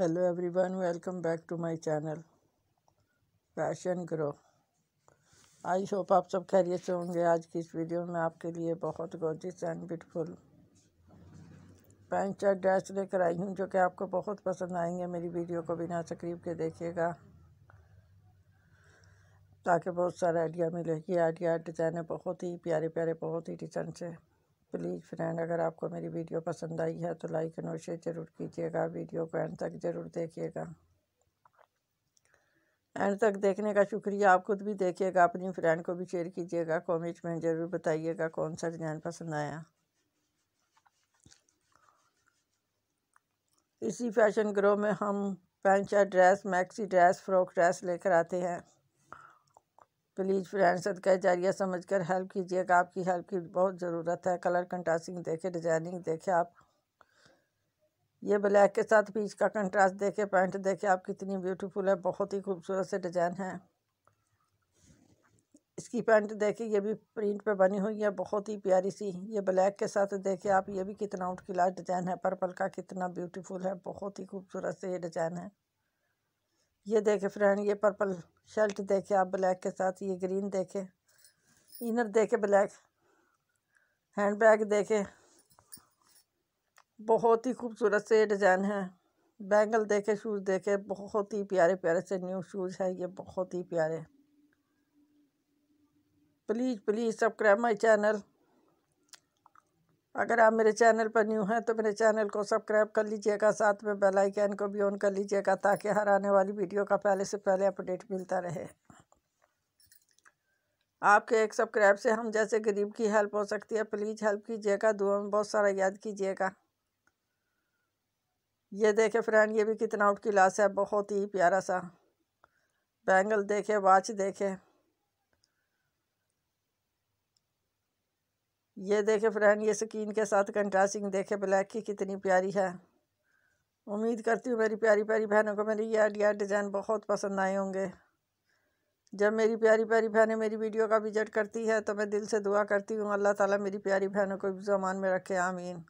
hello everyone welcome back to my channel Fashion Grow I hope आप सब खैरियत से होंगे आज की इस वीडियो में आपके लिए बहुत gorgeous and beautiful pant shirt dress लेकर आई हूँ जो कि आपको बहुत पसंद आएंगे मेरी वीडियो को बिना तकरीब के देखिएगा ताकि बहुत सारा आइडिया मिले ये आइडिया डिज़ाइन बहुत ही प्यारे प्यारे बहुत ही डिजाइन से प्लीज़ फ्रेंड अगर आपको मेरी वीडियो पसंद आई है तो लाइक एंड शेयर ज़रूर कीजिएगा वीडियो को एंड तक ज़रूर देखिएगा एंड तक देखने का शुक्रिया आप खुद भी देखिएगा अपनी फ्रेंड को भी शेयर कीजिएगा कॉमेंट में ज़रूर बताइएगा कौन सा डिज़ाइन पसंद आया इसी फैशन ग्रो में हम shirt dress maxi dress frock dress लेकर आते हैं प्लीज़ फ्रेंड्स सदका जारिया समझ कर हेल्प कीजिएगा आपकी हेल्प की बहुत ज़रूरत है कलर कंट्रास्टिंग देखे डिजाइनिंग देखे आप ये ब्लैक के साथ पीच का कंट्रास्ट देखे पैंट देखे आप कितनी ब्यूटीफुल है बहुत ही खूबसूरत से डिजाइन है इसकी पैंट देखे ये भी प्रिंट पे बनी हुई है बहुत ही प्यारी सी ये ब्लैक के साथ देखे आप ये भी कितना आउट क्लास डिजाइन है पर्पल का कितना ब्यूटीफुल है बहुत ही खूबसूरत से ये डिजाइन है ये देखें फ्रेंड ये पर्पल शर्ट देखें आप ब्लैक के साथ ये ग्रीन देखें इनर देखें ब्लैक हैंड बैग देखें बहुत ही खूबसूरत से डिज़ाइन है बैंगल देखे शूज़ देखे बहुत ही प्यारे प्यारे से न्यू शूज़ है ये बहुत ही प्यारे please please subscribe my channel अगर आप मेरे चैनल पर न्यू हैं तो मेरे चैनल को सब्सक्राइब कर लीजिएगा साथ में बेल आइकन को भी ऑन कर लीजिएगा ताकि हर आने वाली वीडियो का पहले से पहले अपडेट मिलता रहे आपके एक सब्सक्राइब से हम जैसे गरीब की हेल्प हो सकती है प्लीज़ हेल्प कीजिएगा दुआ में बहुत सारा याद कीजिएगा ये देखे फ्रेंड ये भी कितना आउट क्लास है बहुत ही प्यारा सा बैंगल देखे वाच देखे ये देखे फ्रेंड ये स्किन के साथ कंट्रास्टिंग देखे ब्लैक की कितनी प्यारी है उम्मीद करती हूँ मेरी प्यारी प्यारी बहनों को मेरी ये आइडिया डिज़ाइन बहुत पसंद आए होंगे जब मेरी प्यारी प्यारी बहनें मेरी वीडियो का विजिट करती है तो मैं दिल से दुआ करती हूँ अल्लाह ताला मेरी प्यारी बहनों को जमान में रखे आमीन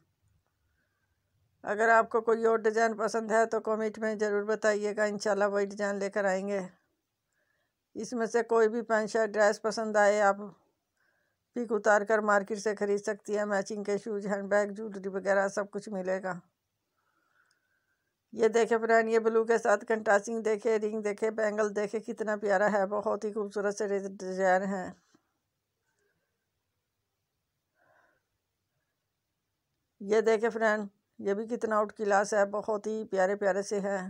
अगर आपको कोई और डिज़ाइन पसंद है तो कमेंट में ज़रूर बताइएगा इंशाल्लाह वही डिज़ाइन लेकर आएंगे इसमें से कोई भी पेंट शर्ट ड्रेस पसंद आए आप पिक उतार कर मार्केट से ख़रीद सकती है मैचिंग के शूज़ हैंड बैग जूलरी वगैरह सब कुछ मिलेगा ये देखे फ्रेंड ये ब्लू के साथ कंटासिंग देखे रिंग देखे बैंगल देखे कितना प्यारा है बहुत ही खूबसूरत से डिजाइन है ये देखे फ्रेंड ये भी कितना आउट क्लास है बहुत ही प्यारे प्यारे से हैं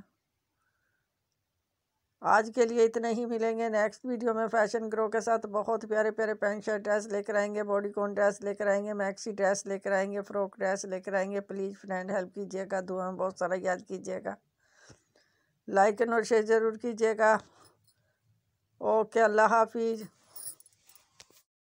आज के लिए इतने ही मिलेंगे नेक्स्ट वीडियो में फैशन ग्रो के साथ बहुत प्यारे प्यारे पैंट शर्ट ड्रेस लेकर आएंगे बॉडीकॉन ड्रेस लेकर आएंगे मैक्सी ड्रेस लेकर आएंगे फ्रॉक ड्रेस लेकर आएंगे प्लीज़ फ्रेंड हेल्प कीजिएगा दुआ में बहुत सारा याद कीजिएगा लाइक एंड और शेयर ज़रूर कीजिएगा ओके अल्लाह हाफिज़